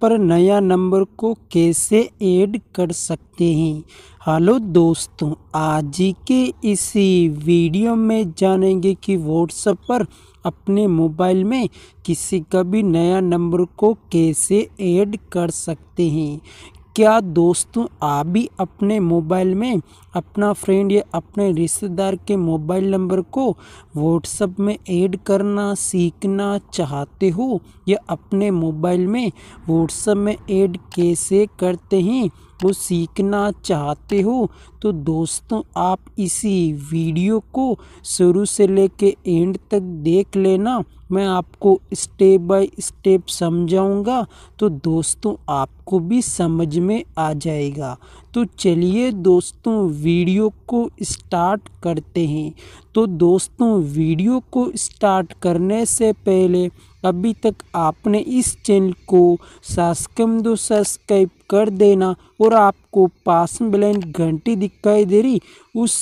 पर नया नंबर को कैसे ऐड कर सकते हैं हेलो दोस्तों आज के इसी वीडियो में जानेंगे कि व्हाट्सएप पर अपने मोबाइल में किसी का भी नया नंबर को कैसे ऐड कर सकते हैं क्या दोस्तों आप भी अपने मोबाइल में अपना फ्रेंड या अपने रिश्तेदार के मोबाइल नंबर को व्हाट्सएप में ऐड करना सीखना चाहते हो या अपने मोबाइल में व्हाट्सएप में ऐड कैसे करते हैं वो सीखना चाहते हो तो दोस्तों आप इसी वीडियो को शुरू से लेके एंड तक देख लेना मैं आपको स्टेप बाय स्टेप समझाऊंगा तो दोस्तों आपको भी समझ में में आ जाएगा तो चलिए दोस्तों वीडियो को स्टार्ट करते हैं तो दोस्तों वीडियो को स्टार्ट करने से पहले अभी तक आपने इस चैनल को सब्सक्राइब दो सब्सक्राइब कर देना और आपको पास बलैन घंटी दिखाई दे रही उस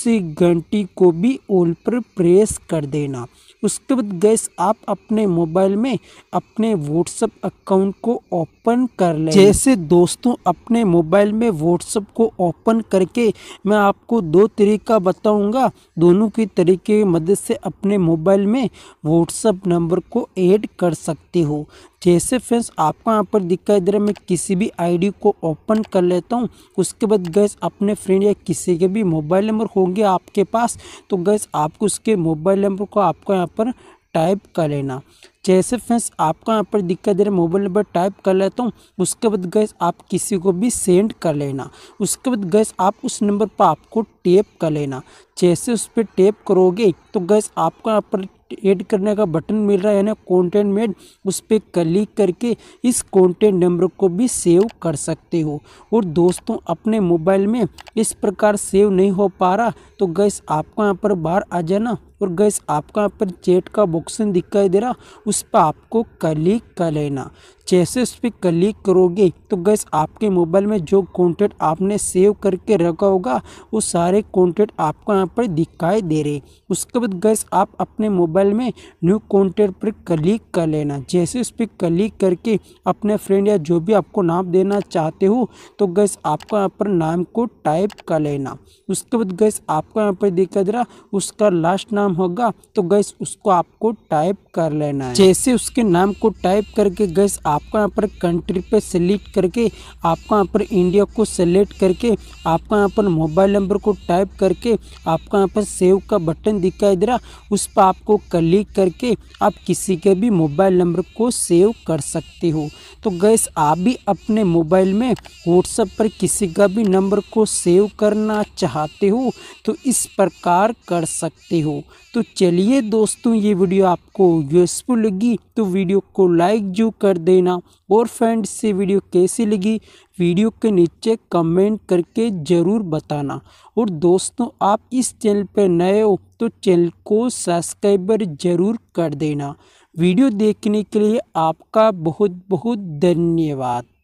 घंटी को भी ओल पर प्रेस कर देना उसके बाद गैस आप अपने मोबाइल में अपने व्हाट्सअप अकाउंट को ओपन कर लें जैसे दोस्तों अपने मोबाइल में व्हाट्सअप को ओपन करके मैं आपको दो तरीका बताऊंगा दोनों के तरीके की मदद से अपने मोबाइल में व्हाट्सअप नंबर को ऐड कर सकते हो जैसे फ्रेंड्स आपको यहाँ पर दिखाई दे रहा है मैं किसी भी आईडी को ओपन कर लेता हूँ उसके बाद गैस अपने फ्रेंड या किसी के भी मोबाइल नंबर होंगे आपके पास तो गैस आपको उसके मोबाइल नंबर को आपको यहाँ पर टाइप कर लेना जैसे फ्रेंड्स आपका यहाँ पर दिक्कत दे रहा है मोबाइल नंबर टाइप कर लेता हूँ उसके बाद गैस आप किसी को भी सेंड कर लेना उसके बाद गैस आप उस नंबर पर आपको टेप कर लेना जैसे उस पर टेप करोगे तो गैस आपका यहाँ पर एड करने का बटन मिल रहा है ना कॉन्टेंट मेड उस पर क्लिक करके इस कॉन्टेंट नंबर को भी सेव कर सकते हो और दोस्तों अपने मोबाइल में इस प्रकार सेव नहीं हो पा रहा तो गैस आपका यहाँ पर बाहर आ जाना और गैस आपका यहाँ पर चैट का बॉक्सन दिखाई दे रहा उस पर आपको क्लिक कर लेना जैसे उस पर क्लिक करोगे तो गैस आपके मोबाइल में जो कॉन्टेक्ट आपने सेव करके रखा होगा वो सारे कॉन्टेक्ट आपको यहाँ पर दिखाई दे रहे उसके बाद गैस आप अपने मोबाइल में न्यू कॉन्टेक्ट पर क्लिक कर लेना जैसे उस पर क्लिक करके अपने फ्रेंड या जो भी आपको नाम देना चाहते हो तो गैस आपको यहाँ पर नाम को टाइप कर लेना उसके बाद गैस आपको यहाँ पर दिखा दे रहा उसका लास्ट नाम होगा तो गैस उसको आपको टाइप कर लेना है जैसे उसके नाम को टाइप करके गैस आपका यहाँ पर कंट्री पे सेलेक्ट करके आपका यहाँ पर इंडिया को सेलेक्ट करके आपका यहाँ पर मोबाइल नंबर को टाइप करके आपको यहाँ पर सेव का बटन दिखाई दे रहा उस पर आपको क्लिक करके आप किसी के भी मोबाइल नंबर को सेव कर सकते हो तो गैस आप भी अपने मोबाइल में व्हाट्सएप पर किसी का भी नंबर को सेव करना चाहते हो तो इस प्रकार कर सकते हो तो चलिए दोस्तों ये वीडियो आपको यूजफुल लगी तो वीडियो को लाइक जो कर देना और फ्रेंड्स से वीडियो कैसी लगी वीडियो के नीचे कमेंट करके ज़रूर बताना और दोस्तों आप इस चैनल पर नए हो तो चैनल को सब्सक्राइबर ज़रूर कर देना वीडियो देखने के लिए आपका बहुत बहुत धन्यवाद